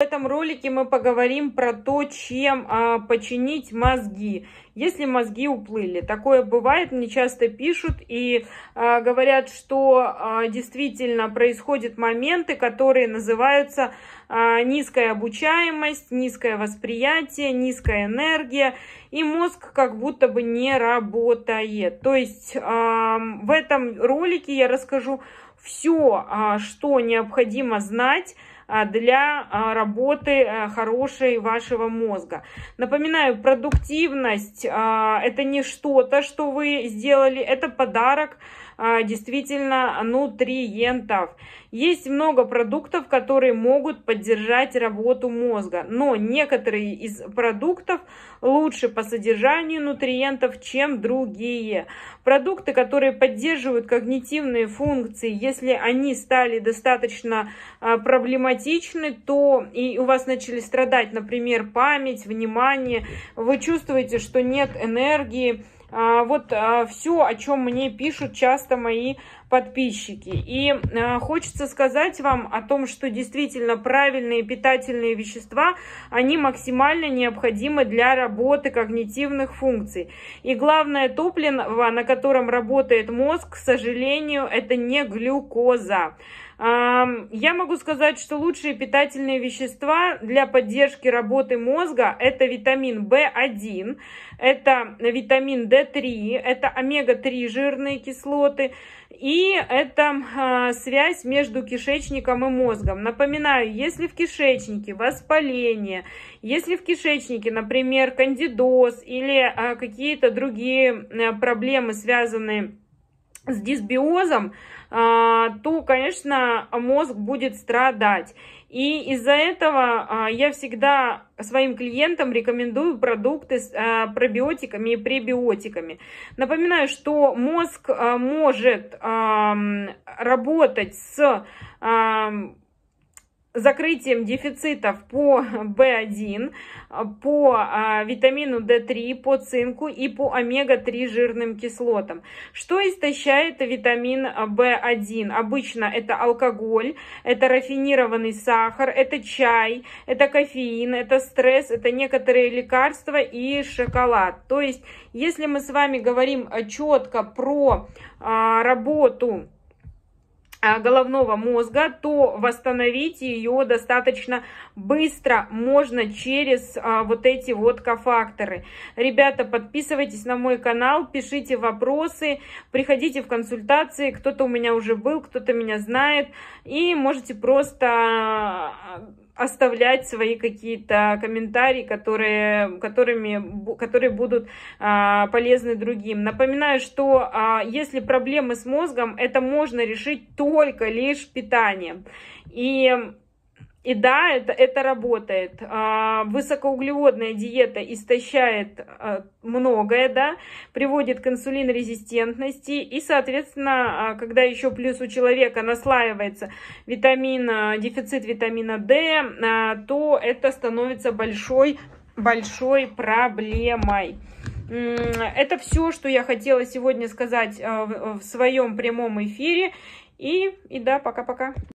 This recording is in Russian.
В этом ролике мы поговорим про то, чем а, починить мозги, если мозги уплыли. Такое бывает, мне часто пишут и а, говорят, что а, действительно происходят моменты, которые называются а, низкая обучаемость, низкое восприятие, низкая энергия, и мозг как будто бы не работает. То есть а, в этом ролике я расскажу все, а, что необходимо знать а, для а, работы а, хорошей вашего мозга. Напоминаю, продуктивность это не что-то, что вы сделали, это подарок действительно нутриентов. Есть много продуктов, которые могут поддержать работу мозга, но некоторые из продуктов лучше по содержанию нутриентов, чем другие. Продукты, которые поддерживают когнитивные функции, если они стали достаточно проблематичными, апатичны, то и у вас начали страдать, например, память, внимание, вы чувствуете, что нет энергии, а, вот а, все, о чем мне пишут часто мои подписчики. И э, хочется сказать вам о том, что действительно правильные питательные вещества, они максимально необходимы для работы когнитивных функций. И главное топливо, на котором работает мозг, к сожалению, это не глюкоза. А, я могу сказать, что лучшие питательные вещества для поддержки работы мозга это витамин В1, это витамин D3, это омега-3 жирные кислоты и и это а, связь между кишечником и мозгом. Напоминаю, если в кишечнике воспаление, если в кишечнике, например, кандидоз или а, какие-то другие а, проблемы, связанные с с дисбиозом, а, то, конечно, мозг будет страдать. И из-за этого а, я всегда своим клиентам рекомендую продукты с а, пробиотиками и пребиотиками. Напоминаю, что мозг может работать с закрытием дефицитов по B1, по а, витамину D3, по цинку и по омега-3 жирным кислотам. Что истощает витамин B1? Обычно это алкоголь, это рафинированный сахар, это чай, это кофеин, это стресс, это некоторые лекарства и шоколад. То есть, если мы с вами говорим а, четко про а, работу, а, головного мозга, то восстановить ее достаточно быстро можно через а, вот эти вот кофакторы. Ребята, подписывайтесь на мой канал, пишите вопросы, приходите в консультации, кто-то у меня уже был, кто-то меня знает, и можете просто а, оставлять свои какие-то комментарии, которые, которыми, которые будут а, полезны другим. Напоминаю, что а, если проблемы с мозгом, это можно решить только лишь питанием. И и да, это, это работает. А, высокоуглеводная диета истощает а, многое, да, приводит к инсулинорезистентности. И, соответственно, а, когда еще плюс у человека наслаивается витамин, дефицит витамина D, то это становится большой, большой проблемой. Это все, что я хотела сегодня сказать в своем прямом эфире. И, и да, пока-пока.